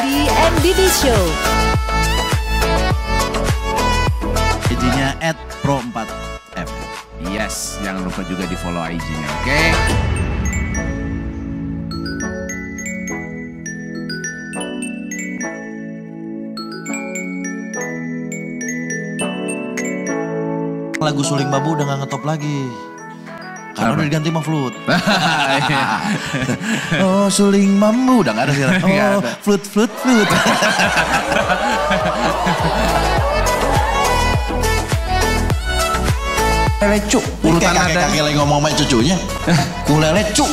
di MDD Show. IG-nya at pro4f. Yes, jangan lupa juga di follow IG-nya, oke? Okay? Lagu Suling Babu udah gak ngetop lagi. Karena udah diganti sama flut. Iya. oh suling mambu udah gak ada sih. Oh flut flut flut. Kulele cu. Urutan kakek, ada. Kakek lagi ngomong sama cucunya. Kulele cu.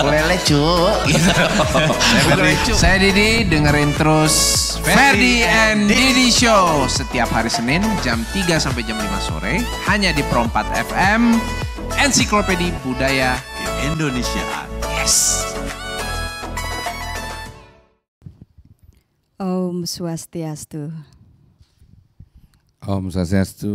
Kulele cu. Gitu. Saya Didi dengerin terus Ferdi and Didi Show setiap hari Senin jam 3 sampai jam 5 sore hanya di Prompat FM ensiklopedi budaya Indonesia. Yes. Om Swastiastu. Om Swastiastu.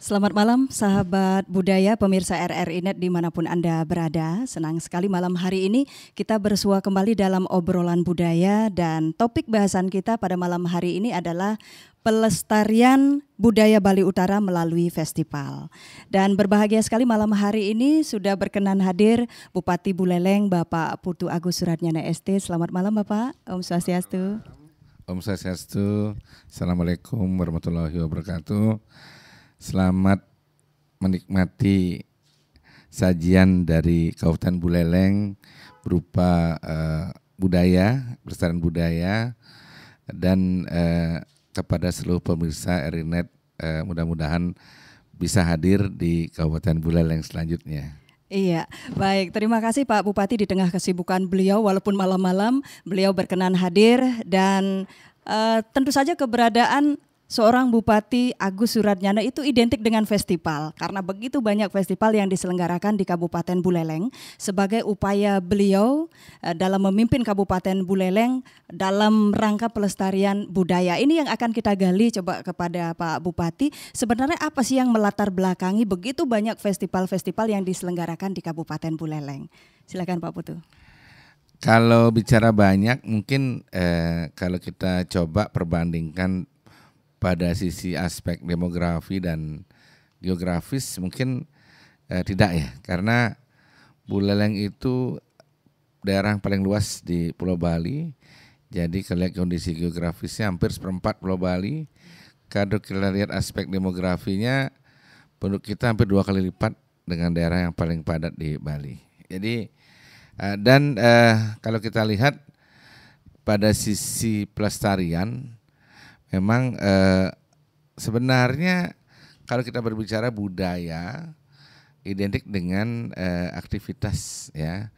Selamat malam sahabat budaya pemirsa RRI Net dimanapun Anda berada. Senang sekali malam hari ini kita bersua kembali dalam obrolan budaya dan topik bahasan kita pada malam hari ini adalah pelestarian budaya Bali Utara melalui festival. Dan berbahagia sekali malam hari ini sudah berkenan hadir Bupati Buleleng Bapak Putu Agus Suratnyana ST. Selamat malam Bapak, Om Swastiastu. Om Swastiastu, Assalamualaikum warahmatullahi wabarakatuh. Selamat menikmati sajian dari Kabupaten Buleleng berupa uh, budaya, pelestarian budaya dan uh, kepada seluruh pemirsa Erinet uh, mudah-mudahan bisa hadir di Kabupaten Buleleng selanjutnya. Iya, baik. Terima kasih Pak Bupati di tengah kesibukan beliau, walaupun malam-malam beliau berkenan hadir dan uh, tentu saja keberadaan seorang Bupati Agus Suratnyana itu identik dengan festival karena begitu banyak festival yang diselenggarakan di Kabupaten Buleleng sebagai upaya beliau eh, dalam memimpin Kabupaten Buleleng dalam rangka pelestarian budaya. Ini yang akan kita gali coba kepada Pak Bupati. Sebenarnya apa sih yang melatar belakangi begitu banyak festival-festival yang diselenggarakan di Kabupaten Buleleng? Silakan Pak Putu. Kalau bicara banyak, mungkin eh, kalau kita coba perbandingkan pada sisi aspek demografi dan geografis mungkin eh, tidak ya karena Buleleng itu daerah paling luas di Pulau Bali jadi kalau kondisi geografisnya hampir seperempat Pulau Bali kalau kita lihat aspek demografinya penduduk kita hampir dua kali lipat dengan daerah yang paling padat di Bali jadi eh, dan eh, kalau kita lihat pada sisi pelestarian memang eh, sebenarnya kalau kita berbicara budaya identik dengan eh, aktivitas ya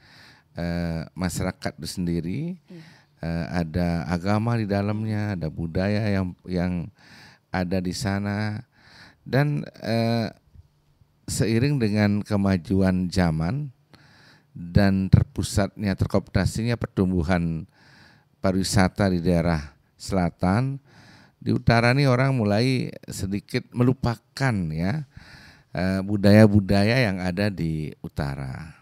eh, masyarakat itu sendiri ya. eh, ada agama di dalamnya ada budaya yang yang ada di sana dan eh, seiring dengan kemajuan zaman dan terpusatnya terkooptasinya pertumbuhan pariwisata di daerah selatan di utara nih orang mulai sedikit melupakan ya eh, budaya-budaya yang ada di utara.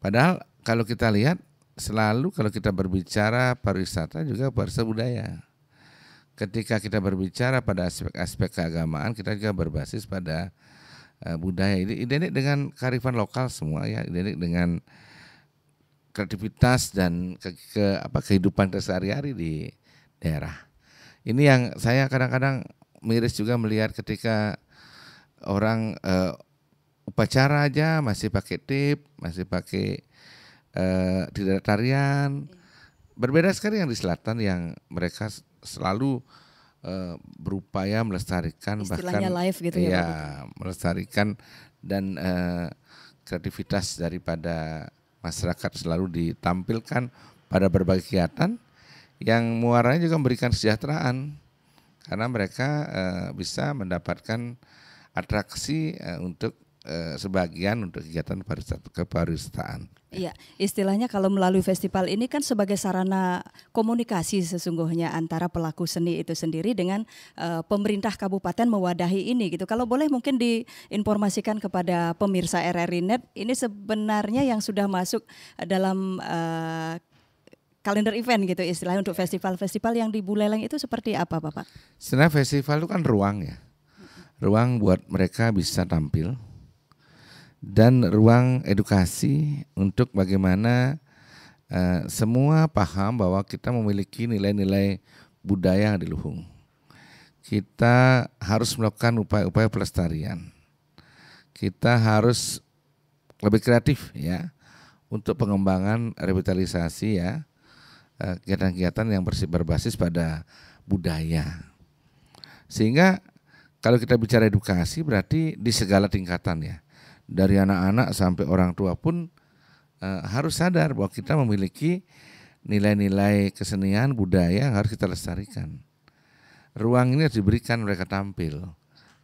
Padahal kalau kita lihat selalu kalau kita berbicara pariwisata juga bahasa budaya. Ketika kita berbicara pada aspek-aspek keagamaan kita juga berbasis pada eh, budaya. Ini identik dengan karifan lokal semua ya, identik dengan kreativitas dan ke, ke apa kehidupan sehari-hari di daerah. Ini yang saya kadang-kadang miris juga melihat ketika orang uh, upacara aja masih pakai tip, masih pakai uh, tidak tarian. Berbeda sekali yang di selatan yang mereka selalu uh, berupaya melestarikan Istilahnya bahkan live gitu ya, ya melestarikan dan uh, kreativitas daripada masyarakat selalu ditampilkan pada berbagai kegiatan yang muaranya juga memberikan kesejahteraan karena mereka uh, bisa mendapatkan atraksi uh, untuk uh, sebagian untuk kegiatan kepariwisataan. Iya, istilahnya kalau melalui festival ini kan sebagai sarana komunikasi sesungguhnya antara pelaku seni itu sendiri dengan uh, pemerintah kabupaten mewadahi ini gitu. Kalau boleh mungkin diinformasikan kepada pemirsa RRI Net ini sebenarnya yang sudah masuk dalam uh, kalender event gitu istilahnya untuk iya. festival-festival yang di Buleleng itu seperti apa Bapak? Sebenarnya festival itu kan ruang ya. Ruang buat mereka bisa tampil dan ruang edukasi untuk bagaimana uh, semua paham bahwa kita memiliki nilai-nilai budaya di Luhung. Kita harus melakukan upaya-upaya pelestarian. Kita harus lebih kreatif ya untuk pengembangan revitalisasi ya Eh, kegiatan-kegiatan yang berbasis pada budaya. Sehingga kalau kita bicara edukasi berarti di segala tingkatan ya. Dari anak-anak sampai orang tua pun e, harus sadar bahwa kita memiliki nilai-nilai kesenian, budaya yang harus kita lestarikan. Ruang ini harus diberikan mereka tampil.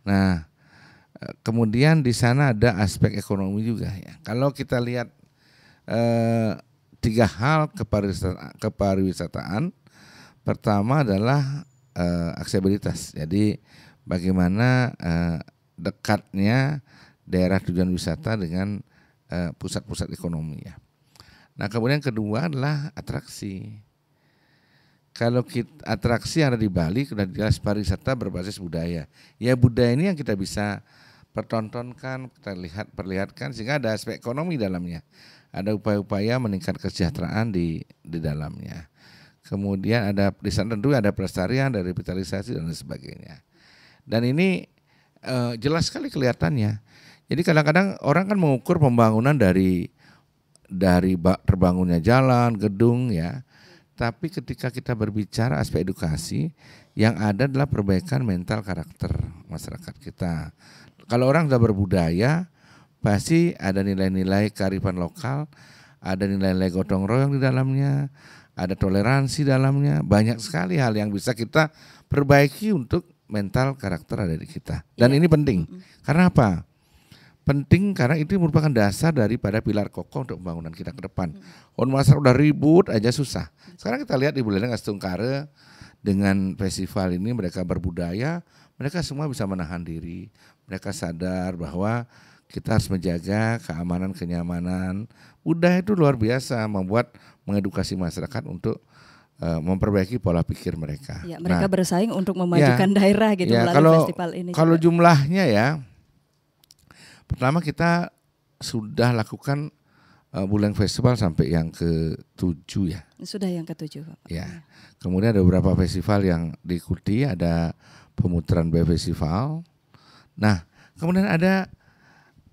Nah, eh, kemudian di sana ada aspek ekonomi juga ya. Kalau kita lihat eh, tiga hal kepariwisataan, Pertama adalah uh, aksesibilitas. Jadi bagaimana uh, dekatnya daerah tujuan wisata dengan eh, pusat-pusat uh, ekonomi ya. Nah, kemudian kedua adalah atraksi. Kalau kita, atraksi yang ada di Bali sudah jelas pariwisata berbasis budaya. Ya budaya ini yang kita bisa pertontonkan, kita lihat perlihatkan sehingga ada aspek ekonomi dalamnya ada upaya-upaya meningkat kesejahteraan di di dalamnya. Kemudian ada di sana tentu ada pelestarian, ada revitalisasi dan sebagainya. Dan ini e, jelas sekali kelihatannya. Jadi kadang-kadang orang kan mengukur pembangunan dari dari terbangunnya jalan, gedung ya. Tapi ketika kita berbicara aspek edukasi, yang ada adalah perbaikan mental karakter masyarakat kita. Kalau orang sudah berbudaya, pasti ada nilai-nilai kearifan lokal, ada nilai-nilai gotong royong di dalamnya, ada toleransi dalamnya, banyak sekali hal yang bisa kita perbaiki untuk mental karakter ada di kita. Dan iya. ini penting. Karena apa? Penting karena itu merupakan dasar daripada pilar kokoh untuk pembangunan kita ke depan. On masa udah ribut aja susah. Sekarang kita lihat di bulan Buleleng Astungkare dengan festival ini mereka berbudaya, mereka semua bisa menahan diri, mereka sadar bahwa kita harus menjaga keamanan kenyamanan udah itu luar biasa membuat mengedukasi masyarakat untuk eh, memperbaiki pola pikir mereka. Ya, mereka nah, bersaing untuk ya, memajukan ya, daerah gitu ya, melalui kalau, festival ini. Kalau juga. jumlahnya ya, pertama kita sudah lakukan uh, bulan Festival sampai yang ke tujuh ya. Sudah yang ke tujuh. Ya. Kemudian ada beberapa festival yang diikuti, ada pemutaran B Festival. Nah, kemudian ada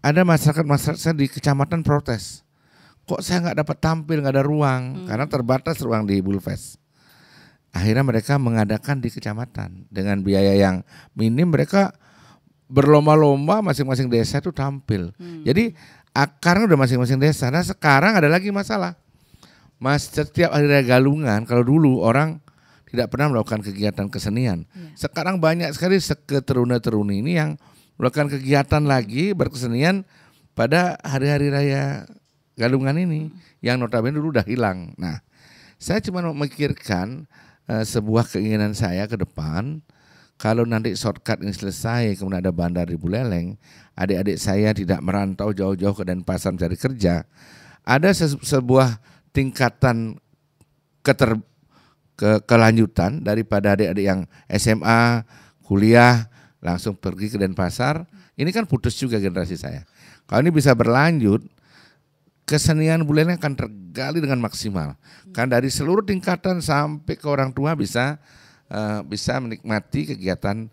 ada masyarakat-masyarakat saya di kecamatan protes. Kok saya nggak dapat tampil, nggak ada ruang, hmm. karena terbatas ruang di Bulfest. Akhirnya mereka mengadakan di kecamatan dengan biaya yang minim mereka berlomba-lomba masing-masing desa itu tampil. Hmm. Jadi akarnya udah masing-masing desa. Nah sekarang ada lagi masalah. Mas setiap hari raya Galungan kalau dulu orang tidak pernah melakukan kegiatan kesenian. Iya. Sekarang banyak sekali seketeruna-teruni ini yang melakukan kegiatan lagi berkesenian pada hari-hari raya Galungan ini yang notabene dulu udah hilang. Nah, saya cuma memikirkan uh, sebuah keinginan saya ke depan kalau nanti shortcut ini selesai kemudian ada bandar di Buleleng, adik-adik saya tidak merantau jauh-jauh ke Denpasar mencari kerja. Ada sebuah tingkatan keter ke kelanjutan daripada adik-adik yang SMA, kuliah, langsung pergi ke Denpasar. Ini kan putus juga generasi saya. Kalau ini bisa berlanjut, kesenian bulannya akan tergali dengan maksimal. Kan dari seluruh tingkatan sampai ke orang tua bisa uh, bisa menikmati kegiatan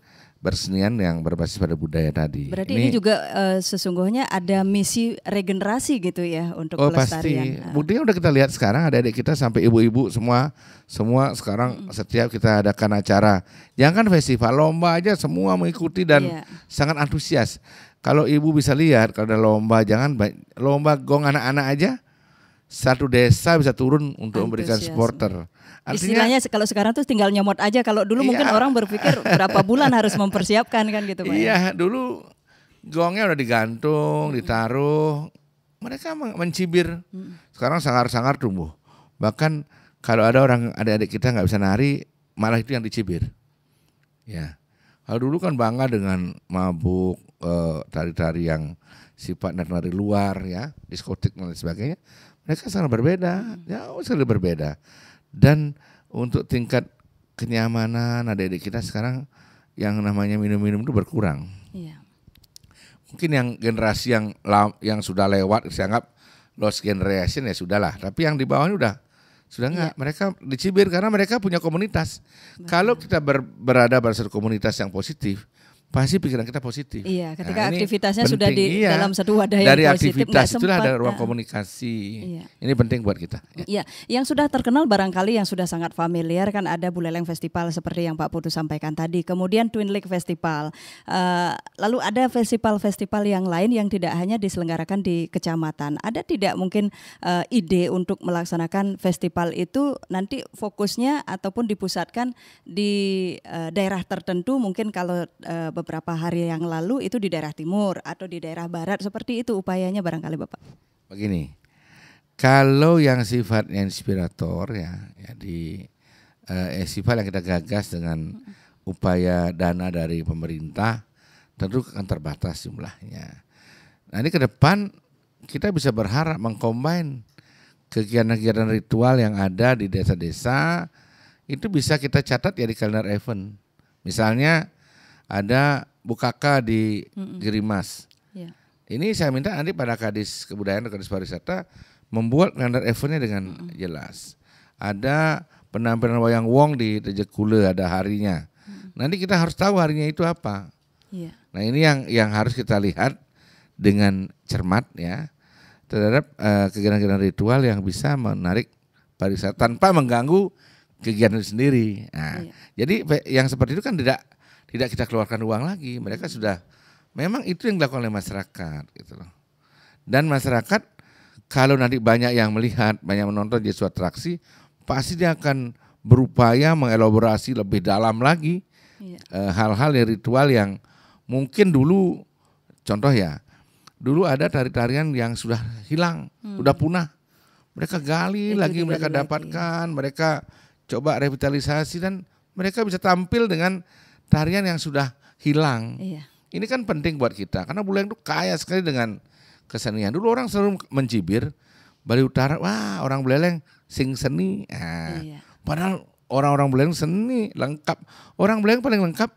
bersenian yang berbasis pada budaya tadi. Berarti ini, ini juga uh, sesungguhnya ada misi regenerasi gitu ya untuk oh, pelestarian. Pasti. Ah. Mungkin udah kita lihat sekarang ada adik kita sampai ibu-ibu semua semua sekarang hmm. setiap kita adakan acara, jangan festival lomba aja semua mengikuti dan yeah. sangat antusias. Kalau ibu bisa lihat kalau ada lomba jangan lomba gong anak-anak aja satu desa bisa turun untuk Antusias. memberikan supporter. Artinya, Istilahnya kalau sekarang tuh tinggal nyomot aja. Kalau dulu iya. mungkin orang berpikir berapa bulan harus mempersiapkan kan gitu Pak. Ya? Iya, dulu gongnya udah digantung, ditaruh. Mereka mencibir. Hmm. Sekarang sangar-sangar tumbuh. Bahkan kalau ada orang adik-adik kita nggak bisa nari, malah itu yang dicibir. Ya. Kalau dulu kan bangga dengan mabuk, eh, tari-tari eh, yang sifatnya dari luar ya, diskotik dan lain sebagainya. Mereka sangat berbeda, hmm. jauh sekali berbeda dan untuk tingkat kenyamanan adik-adik kita sekarang yang namanya minum-minum itu berkurang. Iya. Mungkin yang generasi yang yang sudah lewat saya anggap lost generation ya sudahlah. Tapi yang di bawahnya ini udah sudah enggak iya. mereka dicibir karena mereka punya komunitas. Kalau kita ber, berada pada satu komunitas yang positif, pasti pikiran kita positif. Iya, nah, ketika nah, aktivitasnya sudah di iya, dalam satu wadah yang dari positif, aktivitas sempat, itulah ada ruang komunikasi. Iya. Ini penting buat kita. Ya. Iya, yang sudah terkenal barangkali yang sudah sangat familiar kan ada Buleleng Festival seperti yang Pak Putu sampaikan tadi. Kemudian Twin Lake Festival. Uh, lalu ada festival-festival yang lain yang tidak hanya diselenggarakan di kecamatan. Ada tidak mungkin uh, ide untuk melaksanakan festival itu nanti fokusnya ataupun dipusatkan di uh, daerah tertentu mungkin kalau uh, beberapa hari yang lalu itu di daerah timur atau di daerah barat seperti itu upayanya barangkali Bapak. Begini. Kalau yang sifatnya inspirator ya, ya di eh, eh festival yang kita gagas dengan upaya dana dari pemerintah tentu akan terbatas jumlahnya. Nah ini ke depan kita bisa berharap mengcombine kegiatan-kegiatan ritual yang ada di desa-desa itu bisa kita catat ya di kalender event. Misalnya ada Bukaka di mm -mm. Gerimas. Yeah. Ini saya minta nanti pada Kadis Kebudayaan dan Kadis Pariwisata membuat kalender eventnya dengan mm -mm. jelas. Ada penampilan wayang wong di Tejekule ada harinya. Mm -mm. Nanti kita harus tahu harinya itu apa. Yeah. Nah ini yang yang harus kita lihat dengan cermat ya terhadap eh, kegiatan-kegiatan uh, ritual yang bisa menarik pariwisata tanpa mengganggu kegiatan sendiri. Nah, iya. Jadi yang seperti itu kan tidak tidak kita keluarkan uang lagi. Mereka hmm. sudah memang itu yang dilakukan oleh masyarakat gitu loh. Dan masyarakat kalau nanti banyak yang melihat, banyak menonton jadi suatu atraksi, pasti dia akan berupaya mengelaborasi lebih dalam lagi iya. eh, hal-hal yang ritual yang mungkin dulu contoh ya, dulu ada tari-tarian yang sudah hilang, hmm. sudah punah. Mereka gali itu lagi, mereka lagi. dapatkan, mereka coba revitalisasi dan mereka bisa tampil dengan tarian yang sudah hilang. Iya. Ini kan penting buat kita karena Buleleng itu kaya sekali dengan kesenian. Dulu orang selalu mencibir Bali Utara, wah orang Buleleng sing seni. Eh. iya. Padahal orang-orang Buleleng seni lengkap. Orang Buleleng paling lengkap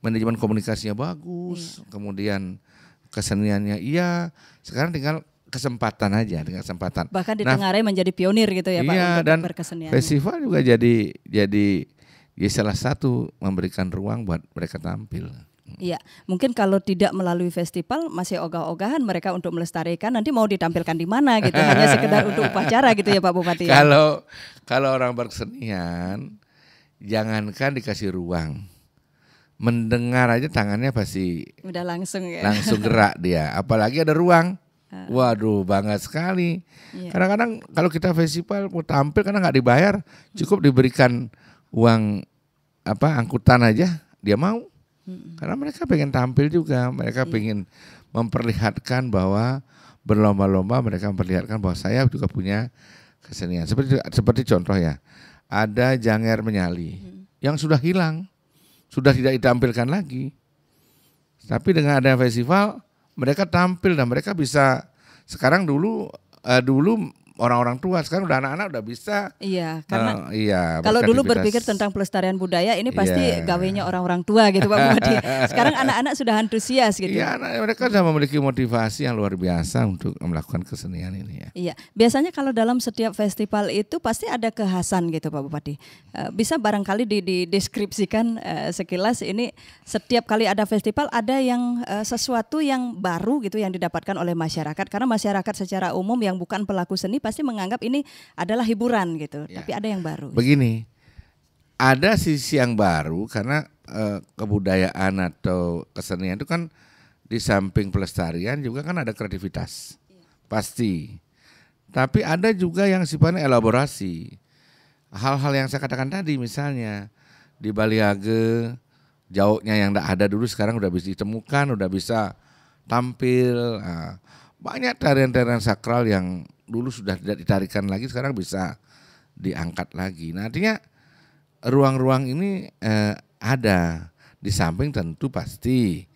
manajemen komunikasinya bagus, iya. kemudian keseniannya iya. Sekarang tinggal kesempatan aja dengan kesempatan. Bahkan di nah, menjadi pionir gitu ya iya, Pak untuk dan festival juga jadi jadi ya salah satu memberikan ruang buat mereka tampil. Iya, mungkin kalau tidak melalui festival masih ogah-ogahan mereka untuk melestarikan nanti mau ditampilkan di mana gitu hanya sekedar untuk upacara gitu ya Pak Bupati. Ya? Kalau kalau orang berkesenian jangankan dikasih ruang mendengar aja tangannya pasti udah langsung ya. langsung gerak dia apalagi ada ruang ah. waduh bangga sekali iya. kadang-kadang kalau kita festival mau tampil karena nggak dibayar cukup diberikan uang apa angkutan aja dia mau karena mereka pengen tampil juga mereka hmm. pengen memperlihatkan bahwa berlomba-lomba mereka memperlihatkan bahwa saya juga punya kesenian seperti seperti contoh ya ada janger menyali hmm. yang sudah hilang sudah tidak ditampilkan lagi tapi dengan adanya festival mereka tampil dan mereka bisa sekarang dulu uh, dulu orang-orang tua sekarang udah anak-anak udah bisa. Iya, karena uh, iya. Kalau dulu berpikir tentang pelestarian budaya ini pasti iya. gawainya orang-orang tua gitu Pak Bupati. sekarang anak-anak sudah antusias gitu. Iya, anak, mereka sudah memiliki motivasi yang luar biasa untuk melakukan kesenian ini ya. Iya, biasanya kalau dalam setiap festival itu pasti ada kekhasan gitu Pak Bupati. Eh, bisa barangkali dideskripsikan eh, sekilas ini setiap kali ada festival ada yang sesuatu yang baru gitu yang didapatkan oleh masyarakat karena masyarakat secara umum yang bukan pelaku seni pasti menganggap ini adalah hiburan gitu. Ya. Tapi ada yang baru. Begini, ada sisi yang baru karena eh, kebudayaan atau kesenian itu kan di samping pelestarian juga kan ada kreativitas. Ya. Pasti. Tapi ada juga yang sifatnya elaborasi. Hal-hal yang saya katakan tadi misalnya di Baliage jauhnya yang tidak ada dulu sekarang udah bisa ditemukan, udah bisa tampil. Nah, banyak tarian-tarian sakral yang dulu sudah tidak ditarikan lagi sekarang bisa diangkat lagi. Nah artinya ruang-ruang ini eh, ada di samping tentu pasti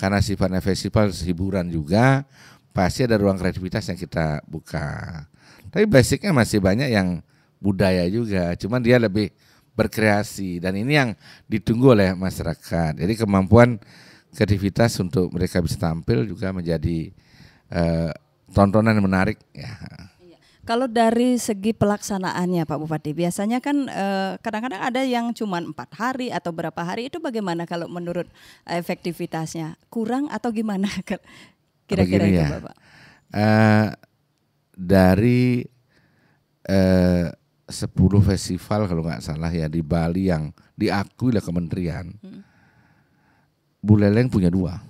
karena sifatnya festival hiburan juga pasti ada ruang kreativitas yang kita buka. Tapi basicnya masih banyak yang budaya juga, cuman dia lebih berkreasi dan ini yang ditunggu oleh masyarakat. Jadi kemampuan kreativitas untuk mereka bisa tampil juga menjadi eh, tontonan yang menarik ya. Iya. Kalau dari segi pelaksanaannya Pak Bupati, biasanya kan eh, kadang-kadang ada yang cuma empat hari atau berapa hari itu bagaimana kalau menurut eh, efektivitasnya kurang atau gimana kira-kira itu ya. Bapak? Eh, dari sepuluh 10 festival kalau nggak salah ya di Bali yang diakui oleh kementerian, hmm. Bu punya dua.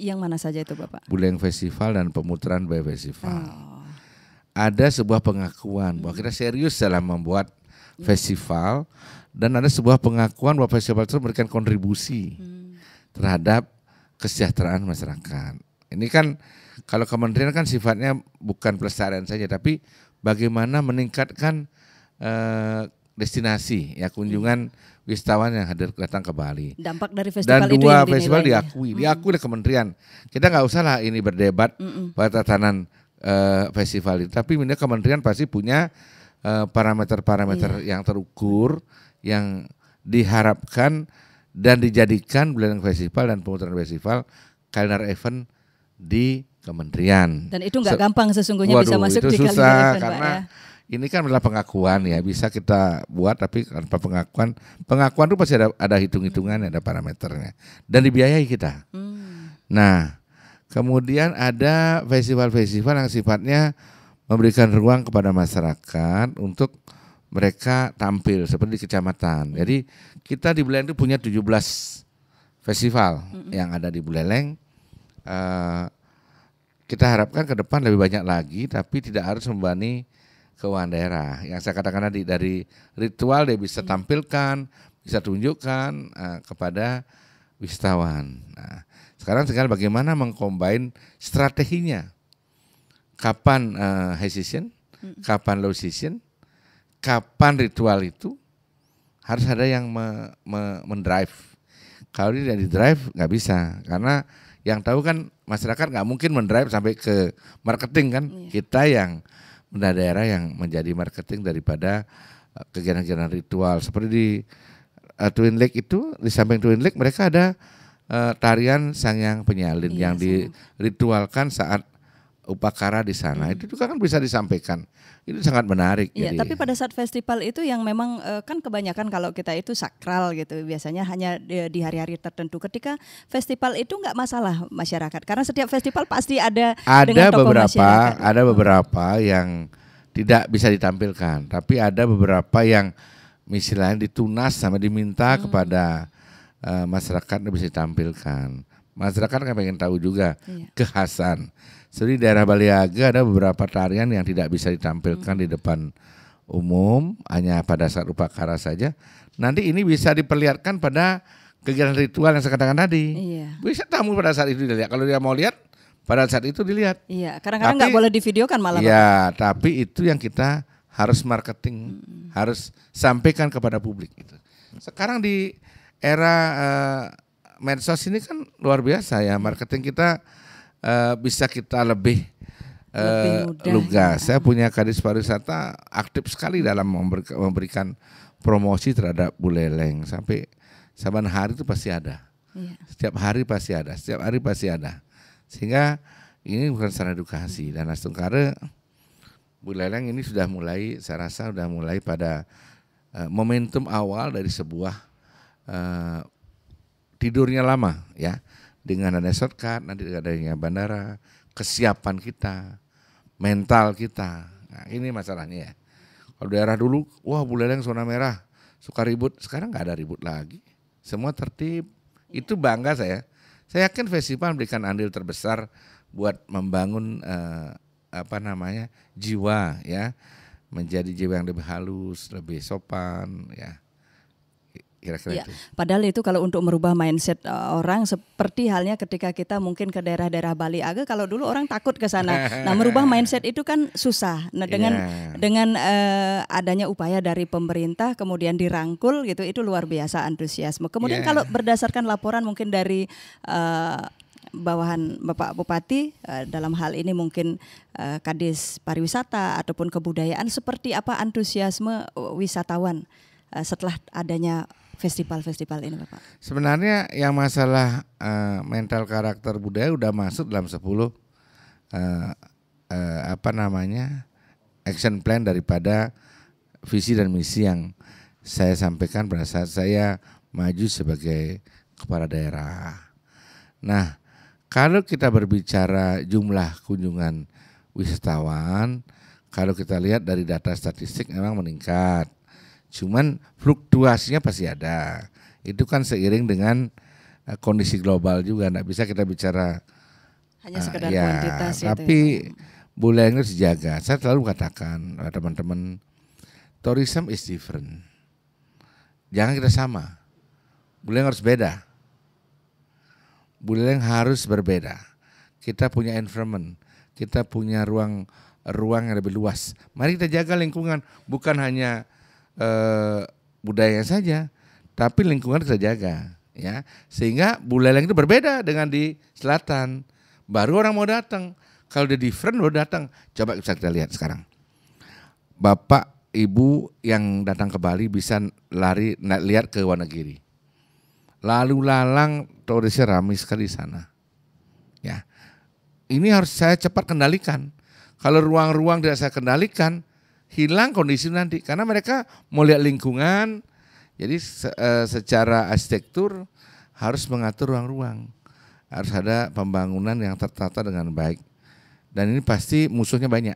Yang mana saja itu Bapak? Buleng Festival dan pemutaran Bay Festival. Oh. Ada sebuah pengakuan bahwa kita serius dalam membuat hmm. festival dan ada sebuah pengakuan bahwa festival itu memberikan kontribusi hmm. terhadap kesejahteraan masyarakat. Ini kan kalau kementerian kan sifatnya bukan pelestarian saja tapi bagaimana meningkatkan eh, destinasi ya kunjungan hmm wisatawan yang hadir datang ke Bali. Dampak dari festival Dan itu dua yang festival diakui, ya? diakui oleh kementerian. Kita nggak usah lah ini berdebat mm pada tatanan uh, eh, festival itu, tapi minimal kementerian pasti punya eh, parameter-parameter uh, iya. yeah. yang terukur yang diharapkan dan dijadikan bulan festival dan pemutaran festival kalender event di kementerian. Dan itu nggak gampang sesungguhnya Waduh, bisa masuk itu di kalender event, karena Pak, ya? ini kan adalah pengakuan ya bisa kita buat tapi tanpa pengakuan pengakuan itu pasti ada ada hitung hitungannya ada parameternya dan dibiayai kita hmm. nah kemudian ada festival-festival yang sifatnya memberikan ruang kepada masyarakat untuk mereka tampil seperti di kecamatan jadi kita di Buleleng itu punya 17 festival hmm. yang ada di Buleleng uh, kita harapkan ke depan lebih banyak lagi tapi tidak harus membebani keuangan daerah. Yang saya katakan tadi dari ritual dia bisa iya. tampilkan, bisa tunjukkan uh, kepada wisatawan. Nah, sekarang tinggal bagaimana mengcombine strateginya. Kapan uh, high season, kapan low season, kapan ritual itu harus ada yang me, me, mendrive. Kalau tidak di drive nggak bisa karena yang tahu kan masyarakat nggak mungkin mendrive sampai ke marketing kan iya. kita yang benda daerah yang menjadi marketing daripada eh, kegiatan-kegiatan ritual seperti di uh, Twin Lake itu di samping Twin Lake mereka ada uh, tarian Sangyang Penyalin iya, yang diritualkan saat Upakara di sana hmm. itu juga kan bisa disampaikan itu sangat menarik ya, jadi. tapi pada saat festival itu yang memang eh, kan kebanyakan kalau kita itu sakral gitu biasanya hanya di hari-hari tertentu ketika festival itu nggak masalah masyarakat karena setiap festival pasti ada ada beberapa ada hmm. beberapa yang tidak bisa ditampilkan tapi ada beberapa yang misalnya ditunas sama diminta hmm. kepada uh, masyarakat bisa ditampilkan masyarakat kan pengen tahu juga iya. kekhasan jadi daerah Baliaga ada beberapa tarian yang tidak bisa ditampilkan hmm. di depan umum hanya pada saat upacara saja. Nanti ini bisa diperlihatkan pada kegiatan ritual yang saya katakan tadi. Iya. Bisa tamu pada saat itu dilihat. Kalau dia mau lihat pada saat itu dilihat. Iya, kadang-kadang nggak boleh divideokan malam. Iya, tapi itu yang kita harus marketing, hmm. harus sampaikan kepada publik itu. Hmm. Sekarang di era uh, medsos ini kan luar biasa ya marketing kita uh, bisa kita lebih Uh, lebih eh, lugas. Saya punya kadis pariwisata aktif sekali dalam memberikan promosi terhadap buleleng sampai saban hari itu pasti ada. Iya. Setiap hari pasti ada, setiap hari pasti ada. Sehingga ini bukan secara edukasi dan Astungkare buleleng ini sudah mulai saya rasa sudah mulai pada uh, momentum awal dari sebuah uh, tidurnya lama ya dengan adanya shortcut, nanti dengan adanya bandara, kesiapan kita, mental kita. Nah, ini masalahnya ya. Kalau daerah dulu, wah Buleleng zona merah, suka ribut. Sekarang nggak ada ribut lagi. Semua tertib. Itu bangga saya. Saya yakin festival memberikan andil terbesar buat membangun eh, apa namanya jiwa ya menjadi jiwa yang lebih halus, lebih sopan ya kira-kira ya, itu. Padahal itu kalau untuk merubah mindset eh, orang seperti halnya ketika kita mungkin ke daerah-daerah Bali agak kalau dulu orang takut ke sana. nah, merubah mindset itu kan susah. Nah, dengan ya. dengan uh, adanya upaya dari pemerintah kemudian dirangkul gitu itu luar biasa antusiasme. Kemudian ya. kalau berdasarkan laporan mungkin dari uh, bawahan Bapak Bupati dalam hal ini mungkin uh, Kadis pariwisata ataupun kebudayaan seperti apa antusiasme wisatawan setelah adanya festival-festival ini Bapak? Sebenarnya yang masalah uh, mental karakter budaya udah masuk dalam 10 uh, uh, apa namanya action plan daripada visi dan misi yang saya sampaikan pada saat saya maju sebagai kepala daerah. Nah, kalau kita berbicara jumlah kunjungan wisatawan, kalau kita lihat dari data statistik memang meningkat. Cuman fluktuasinya pasti ada. Itu kan seiring dengan eh, kondisi global juga. Nggak bisa kita bicara hanya eh, sekedar uh, ya, kuantitas. Ya, tapi ya. itu. harus dijaga. Saya selalu katakan eh, teman-teman, tourism is different. Jangan kita sama. bulan harus beda. bulan harus berbeda. Kita punya environment, kita punya ruang ruang yang lebih luas. Mari kita jaga lingkungan, bukan hanya eh, budaya saja, tapi lingkungan kita jaga, ya. Sehingga buleleng itu berbeda dengan di selatan. Baru orang mau datang. Kalau dia different baru datang. Coba bisa kita lihat sekarang. Bapak ibu yang datang ke Bali bisa lari lihat ke Wanagiri. Lalu lalang turisnya ramai sekali di sana. Ya. Ini harus saya cepat kendalikan. Kalau ruang-ruang tidak saya kendalikan, hilang kondisi nanti karena mereka mau lihat lingkungan. Jadi se eh, secara arsitektur harus mengatur ruang-ruang. Harus ada pembangunan yang tertata dengan baik. Dan ini pasti musuhnya banyak.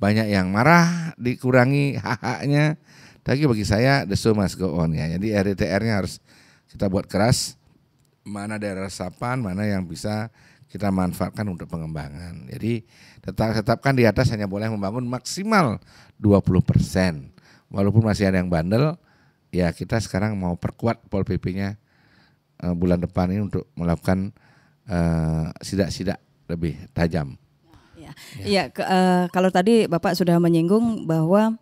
Banyak yang marah, dikurangi hak-haknya. Tapi bagi saya the show must go on ya. Jadi RTR nya harus kita buat keras. Mana daerah sapan mana yang bisa kita manfaatkan untuk pengembangan. Jadi tetap tetapkan di atas hanya boleh membangun maksimal 20%. Walaupun masih ada yang bandel, ya kita sekarang mau perkuat Pol PP-nya uh, eh, bulan depan ini untuk melakukan eh, sidak-sidak uh, lebih tajam. Iya, ya. ya uh, kalau tadi Bapak sudah menyinggung bahwa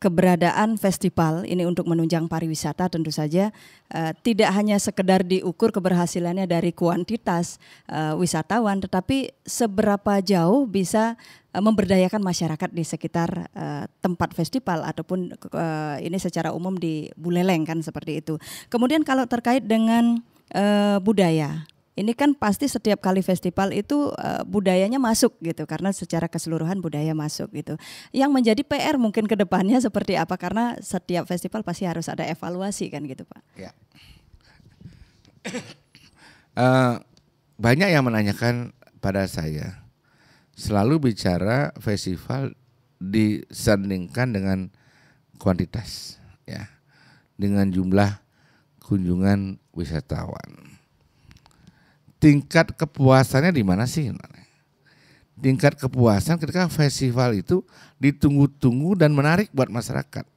keberadaan festival ini untuk menunjang pariwisata tentu saja uh, tidak hanya sekedar diukur keberhasilannya dari kuantitas uh, wisatawan tetapi seberapa jauh bisa uh, memberdayakan masyarakat di sekitar uh, tempat festival ataupun uh, ini secara umum di Buleleng kan seperti itu. Kemudian kalau terkait dengan uh, budaya ini kan pasti setiap kali festival itu uh, budayanya masuk gitu karena secara keseluruhan budaya masuk gitu. Yang menjadi PR mungkin kedepannya seperti apa karena setiap festival pasti harus ada evaluasi kan gitu, Pak. Ya. uh, banyak yang menanyakan pada saya selalu bicara festival disandingkan dengan kuantitas ya dengan jumlah kunjungan wisatawan tingkat kepuasannya di mana sih? Tingkat kepuasan ketika festival itu ditunggu-tunggu dan menarik buat masyarakat.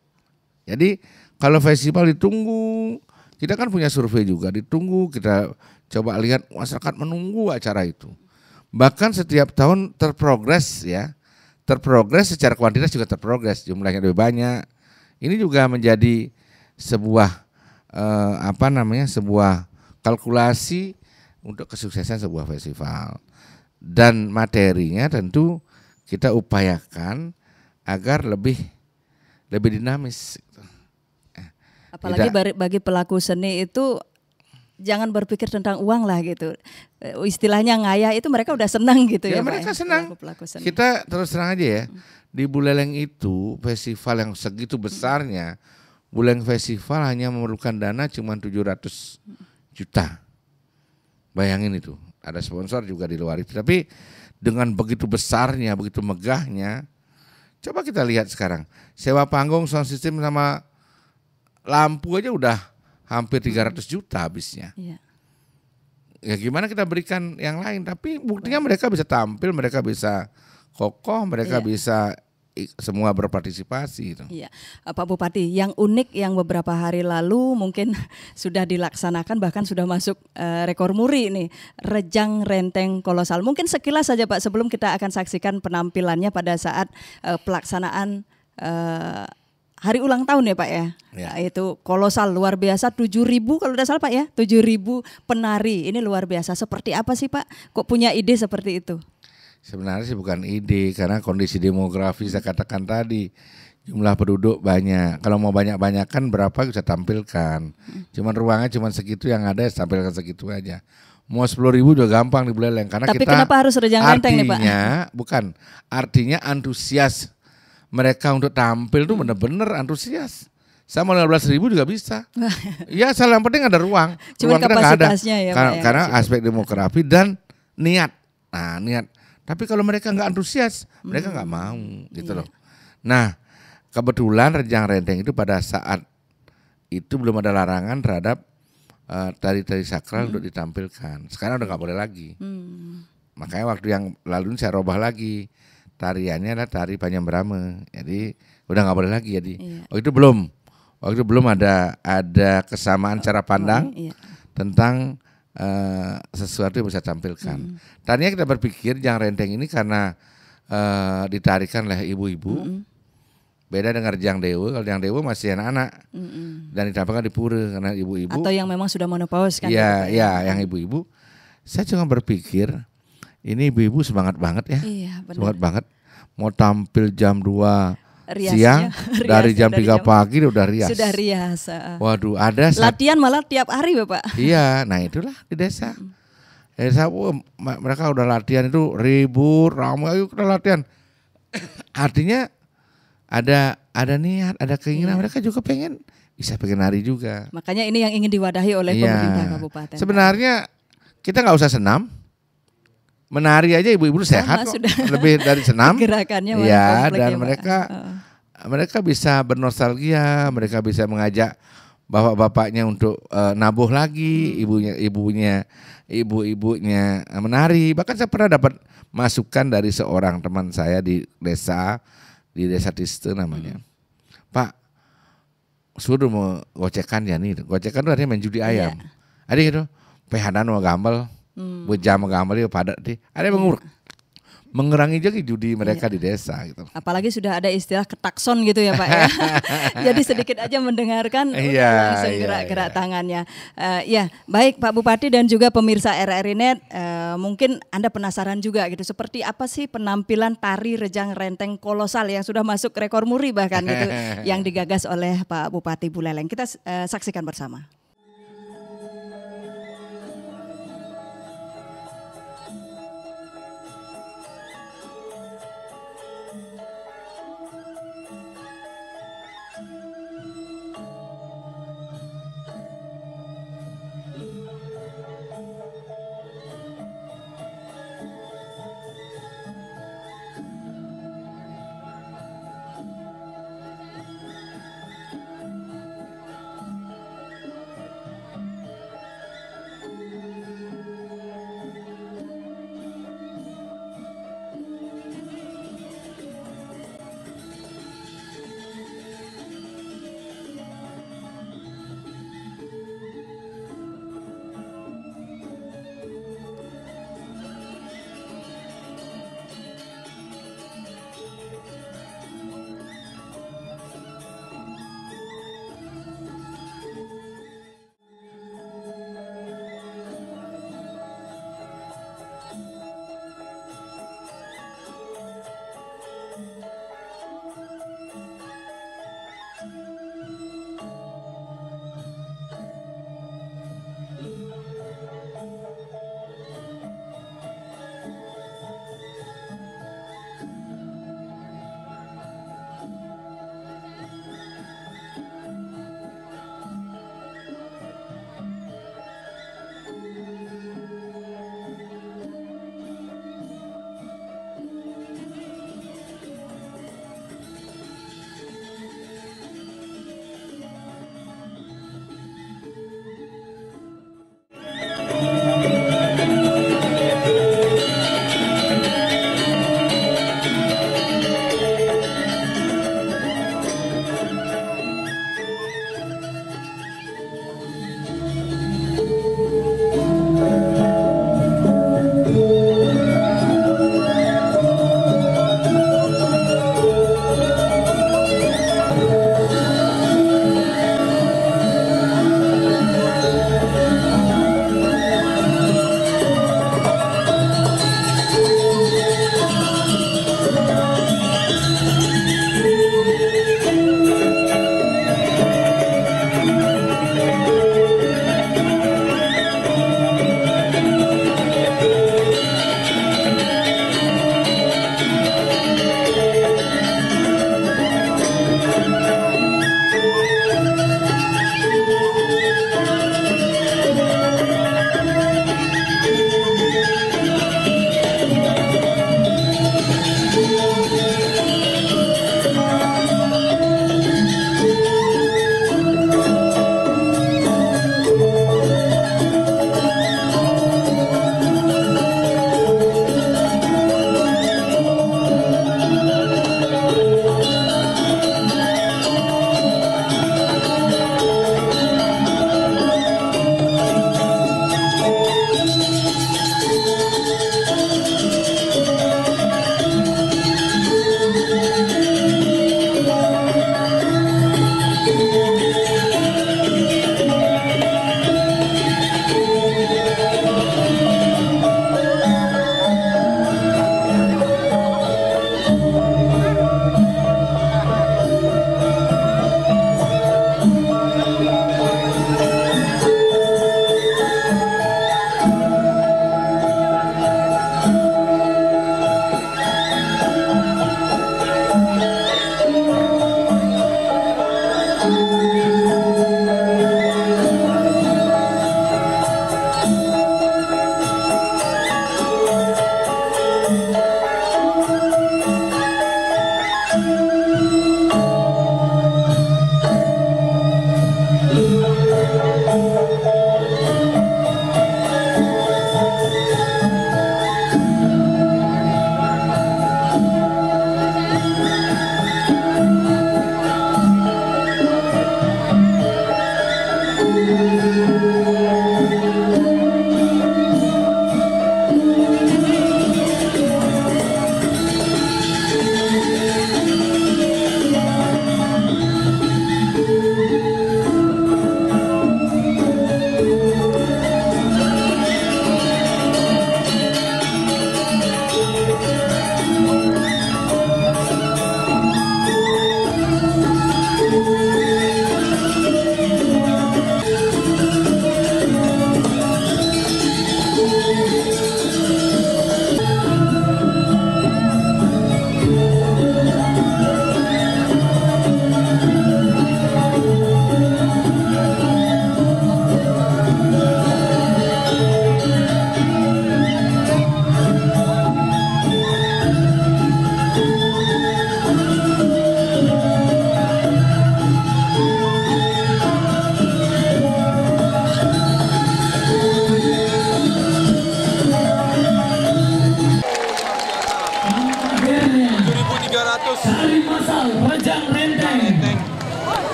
Jadi kalau festival ditunggu, kita kan punya survei juga ditunggu, kita coba lihat masyarakat menunggu acara itu. Bahkan setiap tahun terprogres ya, terprogres secara kuantitas juga terprogres, jumlahnya lebih banyak. Ini juga menjadi sebuah eh, apa namanya sebuah kalkulasi untuk kesuksesan sebuah festival. Dan materinya tentu kita upayakan agar lebih lebih dinamis. Apalagi Tidak, bagi pelaku seni itu jangan berpikir tentang uang lah gitu. Eh, istilahnya ngayah itu mereka udah senang gitu ya. ya mereka Pak, ya, senang. Pelaku -pelaku seni. Kita terus terang aja ya. Di Buleleng itu festival yang segitu besarnya, Buleleng Festival hanya memerlukan dana cuma 700 juta. Bayangin itu, ada sponsor juga di luar itu. Tapi dengan begitu besarnya, begitu megahnya, coba kita lihat sekarang. Sewa panggung, sound system sama lampu aja udah hampir 300 hmm. juta habisnya. Iya. Ya gimana kita berikan yang lain, tapi buktinya iya. mereka bisa tampil, mereka bisa kokoh, mereka ya. bisa semua berpartisipasi itu. Iya, eh, Pak Bupati, yang unik yang beberapa hari lalu mungkin sudah dilaksanakan bahkan sudah masuk eh, rekor muri ini Rejang Renteng Kolosal. Mungkin sekilas saja Pak sebelum kita akan saksikan penampilannya pada saat eh, pelaksanaan hari ulang tahun ya Pak ya. ya. itu kolosal luar biasa ribu kalau tidak salah Pak ya, ribu penari. Ini luar biasa. Seperti apa sih Pak? Kok punya ide seperti itu? Sebenarnya sih bukan ide karena kondisi demografi saya katakan tadi jumlah penduduk banyak. Kalau mau banyak-banyakan berapa bisa tampilkan. Cuman ruangnya cuma segitu yang ada tampilkan segitu aja. Mau sepuluh ribu juga gampang dibeleleng karena Tapi kita kenapa harus rejang renteng nih Pak? Artinya bukan artinya antusias mereka untuk tampil tuh bener-bener antusias sama belas ribu juga bisa. Iya, salah yang penting ada ruang. Cuman kapasitasnya ada. Ya, ya, karena, ya, karena aspek demografi dan niat. Nah, niat tapi kalau mereka nggak antusias, mereka nggak hmm. mau gitu yeah. loh. Nah, kebetulan rejang rendeng itu pada saat itu belum ada larangan terhadap eh, tari-tari uh, sakral hmm. untuk ditampilkan. Sekarang udah nggak boleh lagi. Hmm. Makanya waktu yang lalu saya robah lagi tariannya adalah tari Panyambrame. Jadi udah nggak boleh lagi jadi. yeah. Oh itu belum. Waktu itu belum ada ada kesamaan oh, cara pandang oh, yeah. tentang uh, sesuatu yang bisa tampilkan. Mm. Tadinya kita berpikir yang renteng ini karena uh, ditarikan oleh ibu-ibu. Mm. Beda dengan yang dewa, kalau yang dewa masih anak-anak mm. dan ditampilkan di pura karena ibu-ibu. Atau yang memang sudah menopause kan? Iya, gitu ya? iya, yang ibu-ibu. Saya cuma berpikir ini ibu-ibu semangat banget ya, iya, semangat banget mau tampil jam 2 rias siang ya. dari jam 3 jam, pagi udah rias. Sudah rias. Waduh, ada saat, latihan malah tiap hari, Bapak. Iya, nah itulah di desa. Di desa oh, mereka udah latihan itu ribut, ramai ayo kita latihan. Artinya ada ada niat, ada keinginan iya. mereka juga pengen bisa pengen nari juga. Makanya ini yang ingin diwadahi oleh iya. pemerintah kabupaten. Sebenarnya kita nggak usah senam menari aja ibu-ibu oh, sehat kok. Sudah lebih dari senam. Gerakannya ya dan ya, mereka oh. mereka bisa bernostalgia, mereka bisa mengajak bapak-bapaknya untuk uh, nabuh lagi, hmm. ibunya ibunya ibu-ibunya menari. Bahkan saya pernah dapat masukan dari seorang teman saya di desa di desa Tiste namanya. Hmm. Pak, suruh mau gocekan ya nih. Gocekan itu artinya main judi iya. ayam. Yeah. itu gitu, pehanan mau gambel hmm. berjam gambar padat di ada yang mengur iya. mengurangi juga judi iya. mereka yeah. di desa gitu. Apalagi sudah ada istilah ketakson gitu ya Pak ya. Jadi sedikit aja mendengarkan iya, langsung iya, gerak-gerak iya, tangannya. Uh, ya baik Pak Bupati dan juga pemirsa RRI Net uh, mungkin Anda penasaran juga gitu seperti apa sih penampilan tari rejang renteng kolosal yang sudah masuk rekor muri bahkan gitu yang digagas oleh Pak Bupati Buleleng. Kita uh, saksikan bersama.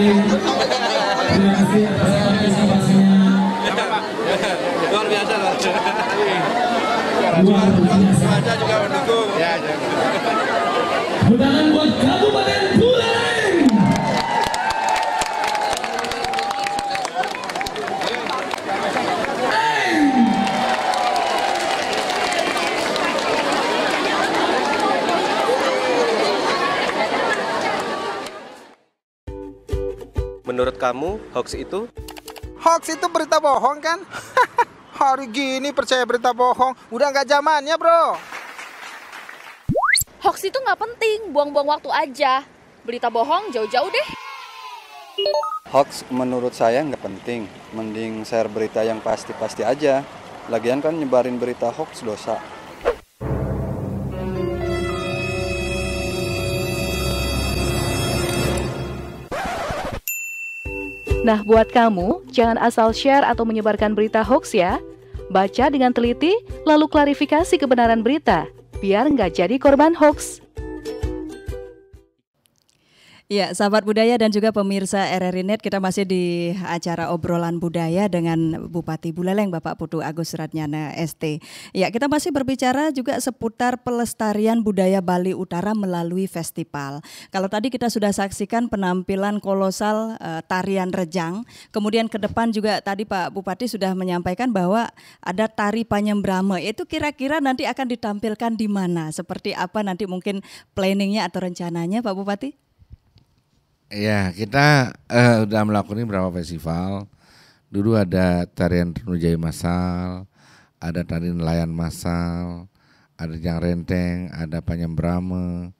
Terima kasih Luar biasa lah. Luar biasa. juga mendukung. Ya, ya. Buat kamu hoax itu? Hoax itu berita bohong kan? Hari gini percaya berita bohong, udah nggak zamannya bro. Hoax itu nggak penting, buang-buang waktu aja. Berita bohong jauh-jauh deh. Hoax menurut saya nggak penting, mending share berita yang pasti-pasti aja. Lagian kan nyebarin berita hoax dosa. Nah, buat kamu, jangan asal share atau menyebarkan berita hoax ya. Baca dengan teliti, lalu klarifikasi kebenaran berita, biar nggak jadi korban hoax. Ya, sahabat budaya dan juga pemirsa RRI Net, kita masih di acara obrolan budaya dengan Bupati Buleleng Bapak Putu Agus Ratnyana ST. Ya, kita masih berbicara juga seputar pelestarian budaya Bali Utara melalui festival. Kalau tadi kita sudah saksikan penampilan kolosal e, tarian rejang, kemudian ke depan juga tadi Pak Bupati sudah menyampaikan bahwa ada tari panyembrame. Itu kira-kira nanti akan ditampilkan di mana? Seperti apa nanti mungkin planningnya atau rencananya Pak Bupati? Iya, kita uh, udah melakukan beberapa festival. Dulu ada tarian Renujaya Masal, ada tarian Nelayan Masal, ada Jang Renteng, ada Panyembrame.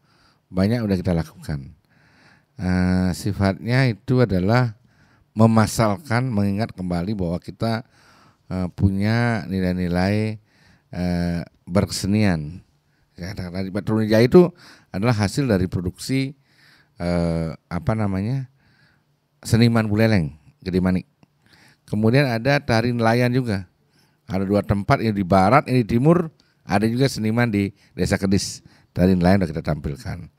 Banyak udah kita lakukan. Uh, sifatnya itu adalah memasalkan, mengingat kembali bahwa kita uh, punya nilai-nilai uh, berkesenian. Ya, tadi Renujaya itu adalah hasil dari produksi eh, apa namanya seniman buleleng Gede Manik. Kemudian ada tari nelayan juga. Ada dua tempat ini di barat, ini di timur. Ada juga seniman di Desa Kedis. Tari nelayan sudah kita tampilkan.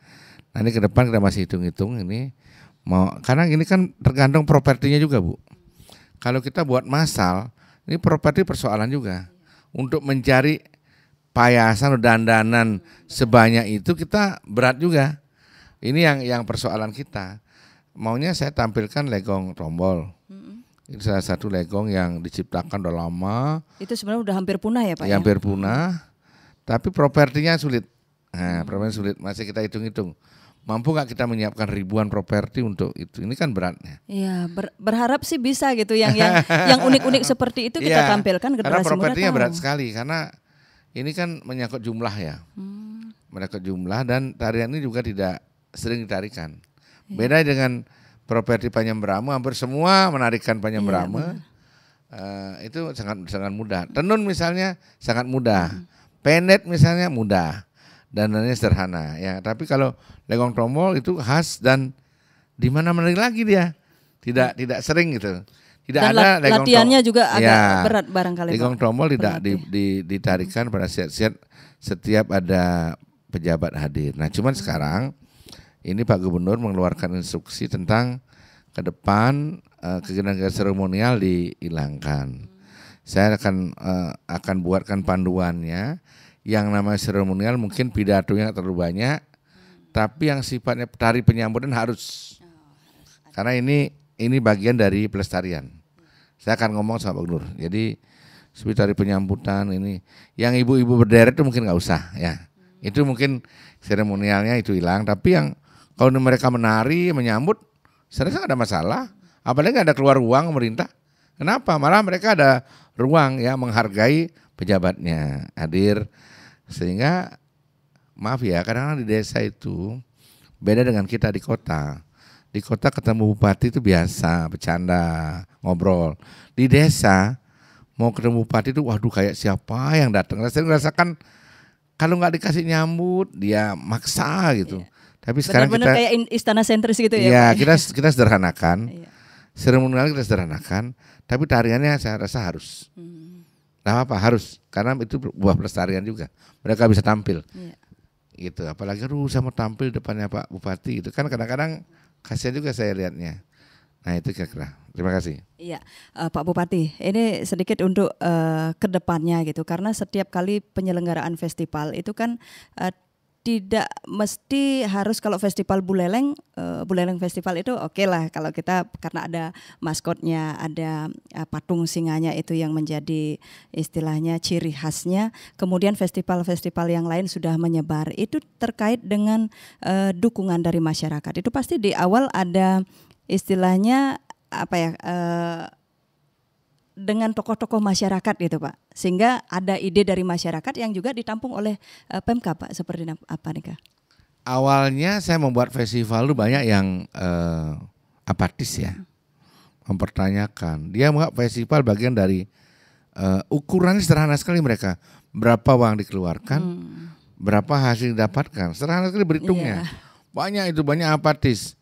nanti ke depan kita masih hitung-hitung ini mau karena ini kan tergantung propertinya juga bu. Kalau kita buat masal ini properti persoalan juga. Untuk mencari payasan dan dandanan sebanyak itu kita berat juga. Ini yang yang persoalan kita. Maunya saya tampilkan legong rombol. Mm-hmm. Ini salah satu legong yang diciptakan udah lama. Itu sebenarnya udah hampir punah ya Pak ya? Hampir punah, tapi propertinya sulit. Nah, propertinya sulit, masih kita hitung-hitung mampu nggak kita menyiapkan ribuan properti untuk itu ini kan beratnya iya ber, berharap sih bisa gitu yang yang yang unik-unik seperti itu kita ya, tampilkan karena propertinya berat sekali karena ini kan menyangkut jumlah ya hmm. menyangkut jumlah dan tarian ini juga tidak sering ditarikan. Iya. Beda dengan properti Panyambramu, hampir semua menarikan Panyambramu. berama iya, uh, eh, itu sangat sangat mudah. Tenun misalnya sangat mudah. Hmm. Penet misalnya mudah. Dananya sederhana ya. Tapi kalau legong tromol itu khas dan di mana menarik lagi dia. Tidak hmm. tidak sering gitu. Tidak dan ada legong latihannya tromol. juga agak ya, berat barangkali. Legong tromol tidak di, iya. di, ditarikan hmm. pada siat-siat setiap ada pejabat hadir. Nah, cuman hmm. sekarang ini Pak Gubernur mengeluarkan instruksi tentang ke depan uh, kegiatan-kegiatan seremonial dihilangkan. Saya akan uh, akan buatkan panduannya yang namanya seremonial mungkin pidatonya terlalu banyak, tapi yang sifatnya tari penyambutan harus. Karena ini ini bagian dari pelestarian. Saya akan ngomong sama Pak Gubernur. Jadi seperti tari penyambutan ini yang ibu-ibu berderet itu mungkin nggak usah ya. Itu mungkin seremonialnya itu hilang, tapi yang kalau mereka menari, menyambut, sebenarnya ada masalah. Apalagi ada keluar uang pemerintah. Kenapa? Malah mereka ada ruang ya menghargai pejabatnya hadir. Sehingga maaf ya, kadang-kadang di desa itu beda dengan kita di kota. Di kota ketemu bupati itu biasa, bercanda, ngobrol. Di desa mau ketemu bupati itu waduh kayak siapa yang datang. Saya merasakan kalau nggak dikasih nyambut dia maksa gitu. Iya. Tapi sekarang Benar-benar kita kayak istana sentris gitu ya. Iya, kita kita sederhanakan. Iya. Seremonial kita sederhanakan, tapi tariannya saya rasa harus. Hmm. Nah, apa harus? Karena itu buah pelestarian juga. Mereka bisa tampil. Iya. Gitu. Apalagi lu sama tampil depannya Pak Bupati itu kan kadang-kadang kasihan juga saya lihatnya. Nah itu kira-kira. Terima kasih. Iya, uh, Pak Bupati, ini sedikit untuk uh, eh, kedepannya gitu, karena setiap kali penyelenggaraan festival itu kan uh, tidak mesti harus kalau festival Buleleng, uh, Buleleng Festival itu oke okay lah kalau kita karena ada maskotnya, ada uh, patung singanya itu yang menjadi istilahnya ciri khasnya. Kemudian festival-festival yang lain sudah menyebar. Itu terkait dengan uh, dukungan dari masyarakat. Itu pasti di awal ada istilahnya apa ya? Uh, dengan tokoh-tokoh masyarakat gitu Pak. Sehingga ada ide dari masyarakat yang juga ditampung oleh uh, eh, Pemka Pak seperti apa nih Kak? Awalnya saya membuat festival itu banyak yang uh, eh, apatis ya. Mempertanyakan. Dia membuat festival bagian dari uh, ukurannya sederhana sekali mereka. Berapa uang dikeluarkan, hmm. berapa hasil didapatkan. Sederhana sekali berhitungnya. Yeah. Banyak itu, banyak apatis.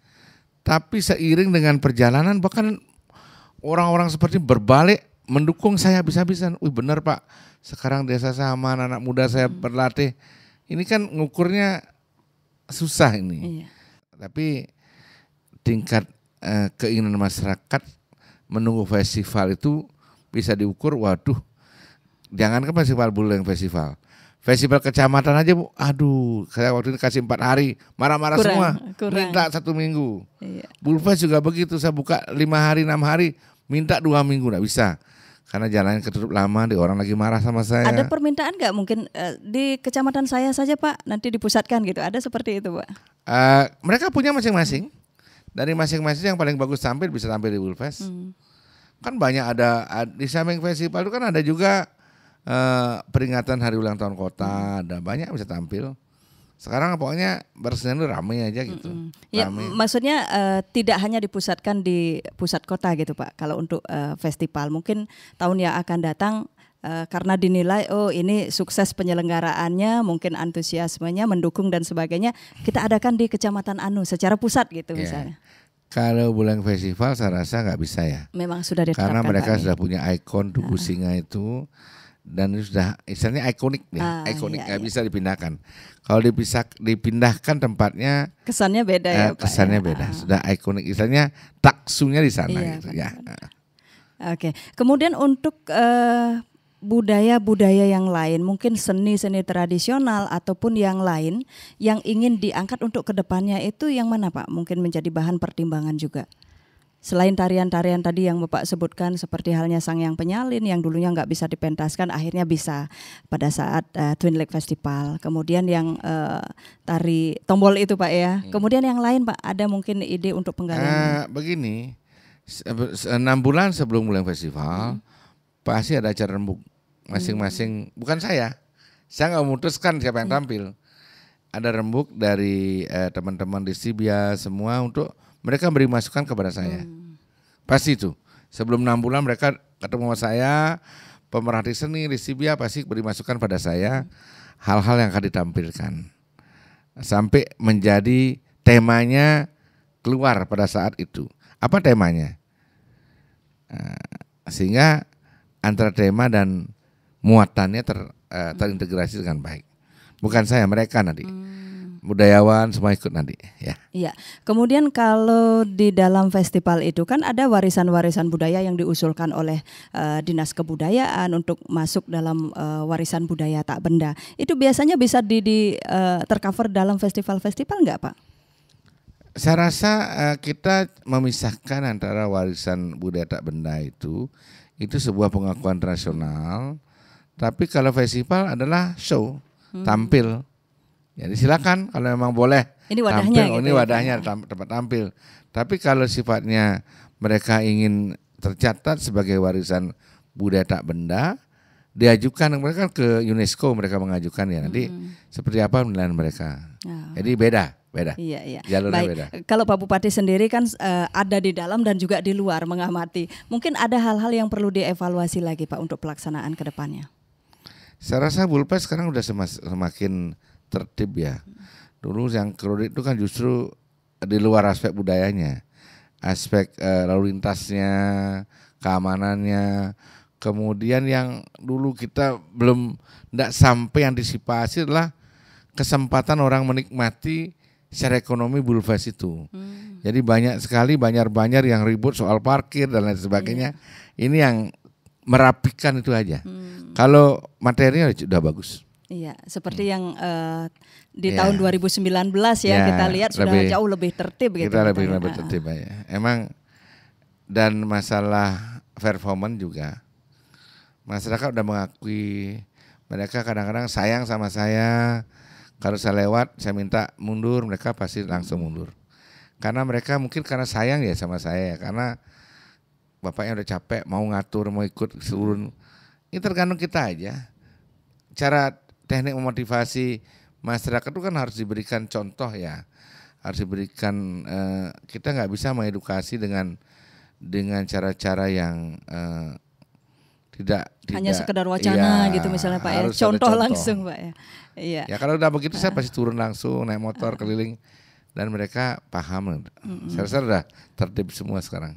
Tapi seiring dengan perjalanan bahkan orang-orang seperti berbalik mendukung saya habis-habisan. Wih benar Pak, sekarang desa sama anak-anak muda saya hmm. berlatih. Ini kan ngukurnya susah ini. Iya. Tapi tingkat eh, keinginan masyarakat menunggu festival itu bisa diukur, waduh, jangan ke festival yang festival. Festival kecamatan aja bu, aduh, saya waktu ini kasih empat hari, marah-marah semua, kurang. minta satu minggu. Iya. Bulfest juga begitu, saya buka lima hari enam hari, minta dua minggu nggak bisa karena jalannya ketutup lama, di orang lagi marah sama saya. Ada permintaan nggak mungkin uh, di kecamatan saya saja Pak, nanti dipusatkan gitu, ada seperti itu Pak? Uh, mereka punya masing-masing, dari masing-masing yang paling bagus tampil bisa tampil di Woolfest. Hmm. Kan banyak ada, di samping festival itu kan ada juga uh, peringatan hari ulang tahun kota, ada banyak bisa tampil sekarang pokoknya itu ramai aja gitu. Mm -hmm. Ya, maksudnya uh, tidak hanya dipusatkan di pusat kota gitu Pak. Kalau untuk uh, festival mungkin tahun yang akan datang uh, karena dinilai oh ini sukses penyelenggaraannya, mungkin antusiasmenya mendukung dan sebagainya, kita adakan di Kecamatan Anu secara pusat gitu yeah. misalnya. Kalau bulan festival saya rasa nggak bisa ya. Memang sudah ditetapkan. Karena mereka ya. sudah punya ikon Duku Singa itu. Uh -huh dan itu sudah istilahnya ikonik nih, ah, ikonik iya, nggak iya, iya. bisa dipindahkan. Kalau dipisah dipindahkan tempatnya kesannya beda ya, eh, Pak, kesannya ya? beda. Ah. Sudah ikonik istilahnya taksunya di sana iya, gitu ya. Oke, kemudian untuk budaya eh, budaya-budaya yang lain, mungkin seni-seni tradisional ataupun yang lain yang ingin diangkat untuk kedepannya itu yang mana Pak? Mungkin menjadi bahan pertimbangan juga selain tarian-tarian tadi yang Bapak sebutkan seperti halnya Sang Yang Penyalin yang dulunya nggak bisa dipentaskan akhirnya bisa pada saat uh, Twin Lake Festival. Kemudian yang uh, tari tombol itu Pak ya. Hmm. Kemudian yang lain Pak ada mungkin ide untuk penggalian? Uh, eh, begini, enam bulan sebelum mulai festival hmm. pasti ada acara rembuk masing-masing. Hmm. Bukan saya, saya nggak memutuskan siapa yang hmm. tampil. Ada rembuk dari teman-teman eh, di Sibia semua untuk mereka beri masukan kepada saya. Hmm. Pasti itu. Sebelum enam bulan mereka ketemu sama saya, pemerhati seni di Sibia pasti beri masukan pada saya hal-hal yang akan ditampilkan. Sampai menjadi temanya keluar pada saat itu. Apa temanya? Eh, sehingga antara tema dan muatannya ter, eh, terintegrasi dengan baik. Bukan saya, mereka nanti. Hmm budayawan semua ikut nanti ya. Iya. Kemudian kalau di dalam festival itu kan ada warisan-warisan budaya yang diusulkan oleh uh, Dinas Kebudayaan untuk masuk dalam uh, warisan budaya tak benda. Itu biasanya bisa di, di uh, tercover dalam festival-festival enggak, Pak? Saya rasa uh, kita memisahkan antara warisan budaya tak benda itu itu sebuah pengakuan rasional. Tapi kalau festival adalah show, hmm. tampil jadi ya, silakan kalau memang boleh. Ini wadahnya. Tampil, oh, gitu ini ya, wadahnya ya. tempat tampil. Tapi kalau sifatnya mereka ingin tercatat sebagai warisan budaya tak benda, diajukan mereka kan ke UNESCO mereka mengajukan ya nanti hmm. seperti apa penilaian mereka. Oh. Jadi beda beda. Iya, iya. Baik. beda. Kalau Pak Bupati sendiri kan uh, ada di dalam dan juga di luar mengamati. Mungkin ada hal-hal yang perlu dievaluasi lagi Pak untuk pelaksanaan ke depannya. Saya rasa Bulpes sekarang sudah semakin tertib ya. Dulu yang kerudit itu kan justru di luar aspek budayanya, aspek e, lalu lintasnya, keamanannya. Kemudian yang dulu kita belum tidak sampai antisipasi adalah kesempatan orang menikmati secara ekonomi bulvas itu. Hmm. Jadi banyak sekali banyar-banyar yang ribut soal parkir dan lain sebagainya. Yeah. Ini yang merapikan itu aja. Hmm. Kalau materinya sudah bagus. Iya, seperti hmm. yang uh, di iya. ya. tahun 2019 ya ya kita lihat sudah lebih, jauh lebih tertib gitu. Kita lebih lebih tertib ya. Emang dan masalah performance juga masyarakat udah mengakui mereka kadang-kadang sayang sama saya. Kalau saya lewat, saya minta mundur, mereka pasti langsung mundur. Karena mereka mungkin karena sayang ya sama saya karena bapaknya udah capek mau ngatur, mau ikut turun. Ini tergantung kita aja. Cara teknik memotivasi masyarakat itu kan harus diberikan contoh ya harus diberikan eh, kita nggak bisa mengedukasi dengan dengan cara-cara yang eh, tidak hanya tidak, sekedar iya, wacana ya, gitu misalnya pak ya contoh, contoh langsung pak ya iya ya kalau udah begitu uh, saya eh. pasti turun langsung naik motor eh. keliling dan mereka paham mm -mm. saya rasa udah tertib semua sekarang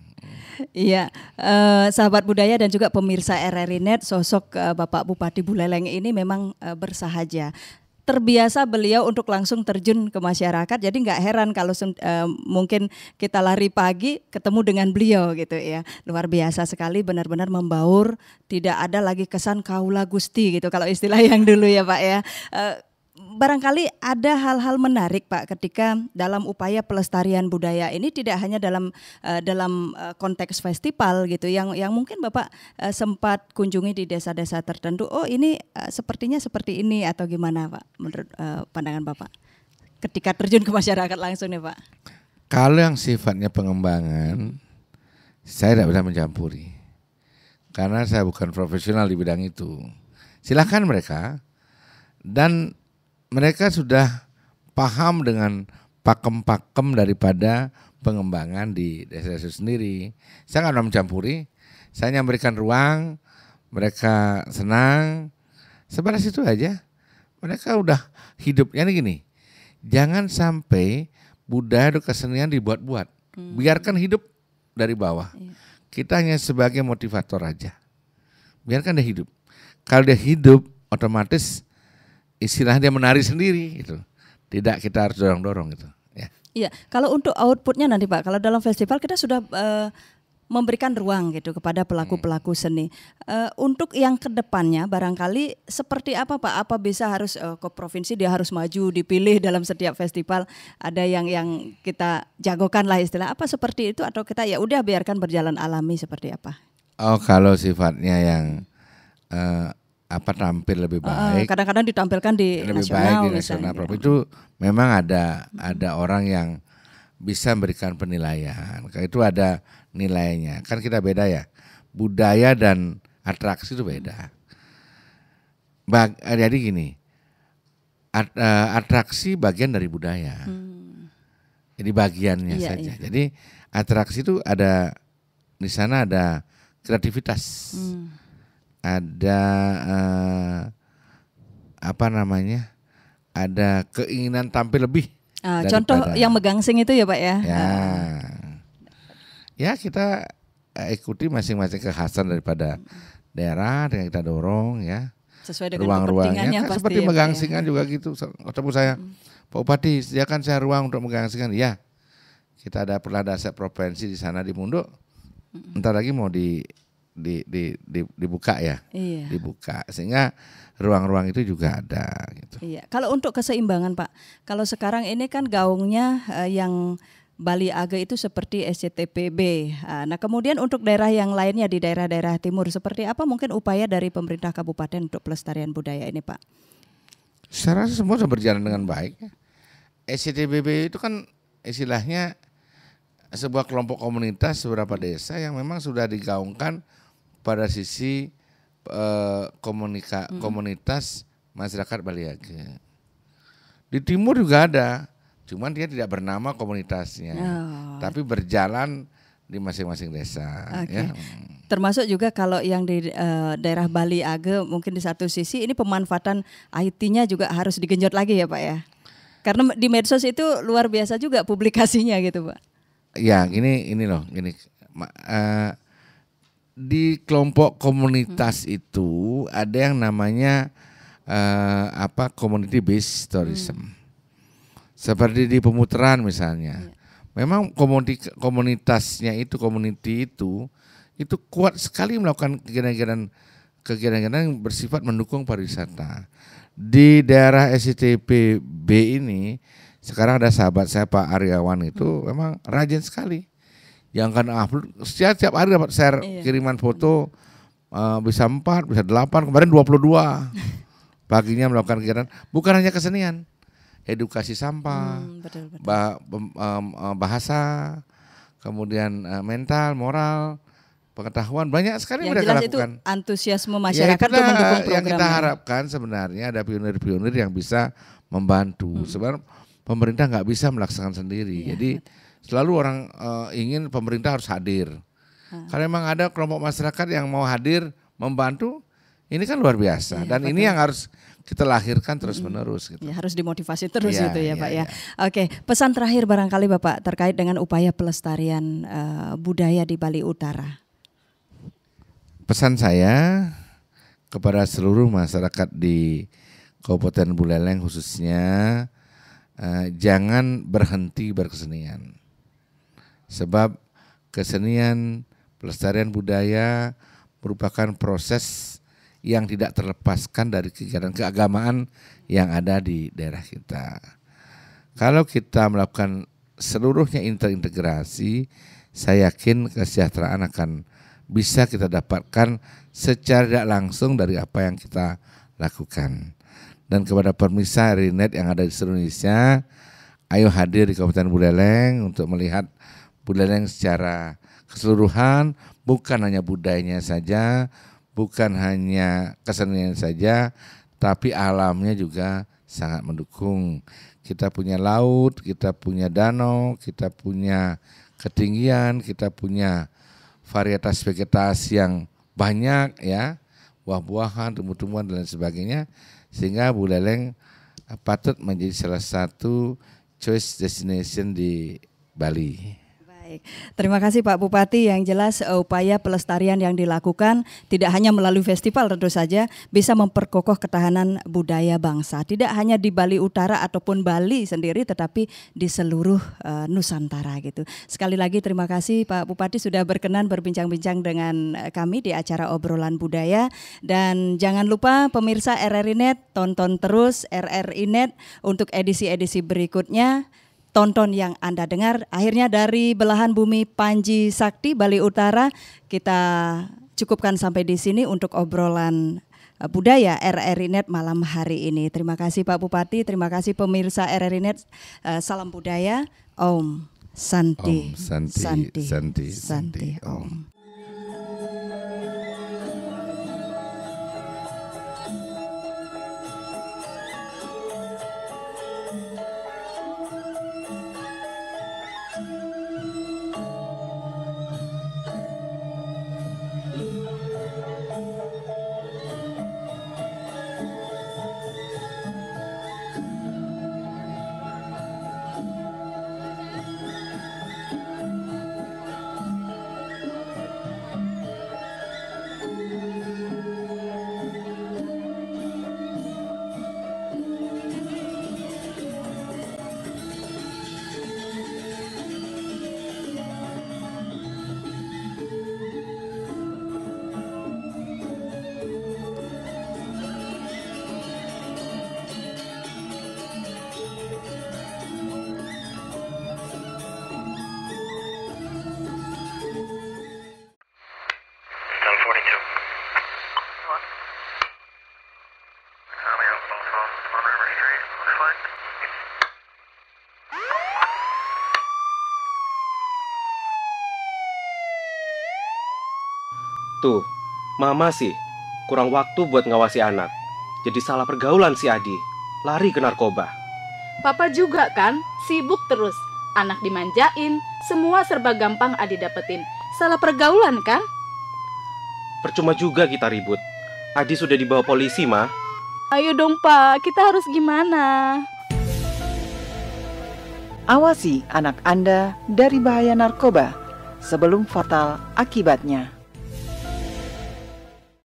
Iya, eh, sahabat budaya dan juga pemirsa RRI Net, sosok eh, Bapak Bupati Buleleng ini memang eh, bersahaja terbiasa beliau untuk langsung terjun ke masyarakat jadi nggak heran kalau eh, mungkin kita lari pagi ketemu dengan beliau gitu ya luar biasa sekali benar-benar membaur tidak ada lagi kesan kaula gusti gitu kalau istilah yang dulu ya pak ya Eh, barangkali ada hal-hal menarik Pak ketika dalam upaya pelestarian budaya ini tidak hanya dalam eh, dalam eh, konteks festival gitu yang yang mungkin Bapak eh, sempat kunjungi di desa-desa tertentu oh ini sepertinya seperti ini atau gimana Pak menurut pandangan Bapak ketika terjun ke masyarakat langsung nih Pak kalau yang sifatnya pengembangan saya tidak bisa mencampuri karena saya bukan profesional di bidang itu silahkan mereka dan mereka sudah paham dengan pakem-pakem daripada pengembangan di desa itu sendiri. Saya nggak mencampuri, saya hanya memberikan ruang, mereka senang, sebatas itu aja. Mereka udah hidupnya ini gini, jangan sampai budaya dan kesenian dibuat-buat. Hmm. Biarkan hidup dari bawah. Iya. Kita hanya sebagai motivator aja. Biarkan dia hidup. Kalau dia hidup, otomatis istilahnya dia menari sendiri itu Tidak kita harus dorong-dorong itu Ya. Iya, kalau untuk outputnya nanti Pak, kalau dalam festival kita sudah uh, memberikan ruang gitu kepada pelaku-pelaku hmm. seni. Uh, untuk yang kedepannya barangkali seperti apa Pak? Apa bisa harus uh, ke provinsi dia harus maju dipilih dalam setiap festival ada yang yang kita jagokan lah istilah apa seperti itu atau kita ya udah biarkan berjalan alami seperti apa? Oh kalau sifatnya yang uh, apa tampil lebih baik. Kadang-kadang uh, ditampilkan di lebih nasional, baik di nasional misalnya. itu memang ada ada orang yang bisa memberikan penilaian. Itu ada nilainya. Kan kita beda ya. Budaya dan atraksi itu beda. Bag, eh, jadi gini, at, uh, atraksi bagian dari budaya. Hmm. Jadi bagiannya iya, saja. Iya. Jadi atraksi itu ada di sana ada kreativitas. Hmm ada uh, apa namanya? Ada keinginan tampil lebih. Uh, contoh yang megangsing itu ya, Pak ya. Ya. Uh. Ya, kita eh, ikuti masing-masing kekhasan daripada daerah yang kita dorong ya. Sesuai dengan ruang-ruangnya kan pasti seperti ya, megangsingan ya. juga gitu. Ketemu saya, hmm. Pak Bupati, siapkan saya ruang untuk megangsingan. Ya. Kita ada set provinsi di sana di Munduk. Entar hmm. lagi mau di di, di, di, dibuka ya, iya. dibuka sehingga ruang-ruang itu juga ada. Gitu. Iya, kalau untuk keseimbangan Pak, kalau sekarang ini kan gaungnya uh, yang Bali Aga itu seperti SCTPB. Ah, nah, kemudian untuk daerah yang lainnya di daerah-daerah timur seperti apa mungkin upaya dari pemerintah kabupaten untuk pelestarian budaya ini, Pak? Saya rasa semua sudah berjalan dengan baik. Ya. SCTPB itu kan istilahnya sebuah kelompok komunitas beberapa desa yang memang sudah digaungkan pada sisi eh, komunika, komunitas masyarakat Baliage. Di timur juga ada, cuman dia tidak bernama komunitasnya, oh. tapi berjalan di masing-masing desa. Okay. Ya. Termasuk juga kalau yang di uh, daerah Bali Age mungkin di satu sisi ini pemanfaatan IT-nya juga harus digenjot lagi ya Pak ya. Karena di medsos itu luar biasa juga publikasinya gitu Pak. Ya ini ini loh ini uh, di kelompok komunitas hmm. itu ada yang namanya uh, apa community based tourism. Hmm. Seperti di pemutaran misalnya. Ya. Memang komuniti, komunitasnya itu community itu itu kuat sekali melakukan kegiatan-kegiatan kegiatan-kegiatan bersifat mendukung pariwisata. Di daerah SCTP B ini sekarang ada sahabat saya Pak Aryawan itu hmm. memang rajin sekali yang akan upload setiap, setiap hari dapat share iya. kiriman foto uh, bisa empat bisa delapan kemarin dua paginya melakukan kegiatan bukan hanya kesenian edukasi sampah hmm, betul, betul. Eh, bahasa kemudian eh, mental moral pengetahuan banyak sekali yang mereka lakukan. itu antusiasme ya, masyarakat ya, itu mendukung program yang kita harapkan sebenarnya ada pionir-pionir yang bisa membantu hmm. sebenarnya pemerintah nggak bisa melaksanakan sendiri ya, jadi betul selalu orang uh, ingin pemerintah harus hadir. Hmm. Karena memang ada kelompok masyarakat yang mau hadir membantu, ini kan luar biasa. Ya, Dan betul. ini yang harus kita lahirkan terus menerus gitu. Ya, harus dimotivasi terus ya, gitu ya, ya Pak ya. ya. Oke, pesan terakhir barangkali Bapak terkait dengan upaya pelestarian uh, budaya di Bali Utara. Pesan saya kepada seluruh masyarakat di Kabupaten Buleleng khususnya uh, jangan berhenti berkesenian. Sebab kesenian, pelestarian budaya merupakan proses yang tidak terlepaskan dari kegiatan keagamaan yang ada di daerah kita. Kalau kita melakukan seluruhnya interintegrasi, saya yakin kesejahteraan akan bisa kita dapatkan secara tidak langsung dari apa yang kita lakukan. Dan kepada permisa Rinet yang ada di seluruh Indonesia, ayo hadir di Kabupaten Buleleng untuk melihat budaya yang secara keseluruhan, bukan hanya budayanya saja, bukan hanya kesenian saja, tapi alamnya juga sangat mendukung. Kita punya laut, kita punya danau, kita punya ketinggian, kita punya varietas vegetasi yang banyak ya, buah-buahan, tumbuh-tumbuhan dan sebagainya, sehingga Buleleng eh, patut menjadi salah satu choice destination di Bali. Baik, terima kasih Pak Bupati. Yang jelas eh, upaya pelestarian yang dilakukan tidak hanya melalui festival tentu saja bisa memperkokoh ketahanan budaya bangsa. Tidak hanya di Bali Utara ataupun Bali sendiri, tetapi di seluruh uh, Nusantara gitu. Sekali lagi terima kasih Pak Bupati sudah berkenan berbincang-bincang dengan eh, kami di acara obrolan budaya dan jangan lupa pemirsa RRI Net tonton terus RRI Net untuk edisi-edisi berikutnya tonton yang Anda dengar. Akhirnya dari belahan bumi Panji Sakti, Bali Utara, kita cukupkan sampai di sini untuk obrolan eh, budaya RRI Net malam hari ini. Terima kasih Pak Bupati, terima kasih pemirsa RRI Net. Eh, salam budaya, Om Santi. Om Santi, Santi, Santi, Santi, Santi Om. Tuh, mama sih kurang waktu buat ngawasi anak. Jadi salah pergaulan si Adi, lari ke narkoba. Papa juga kan, sibuk terus. Anak dimanjain, semua serba gampang Adi dapetin. Salah pergaulan kan? Percuma juga kita ribut. Adi sudah dibawa polisi, mah. Ayo dong, Pak. Kita harus gimana? Awasi anak Anda dari bahaya narkoba sebelum fatal akibatnya.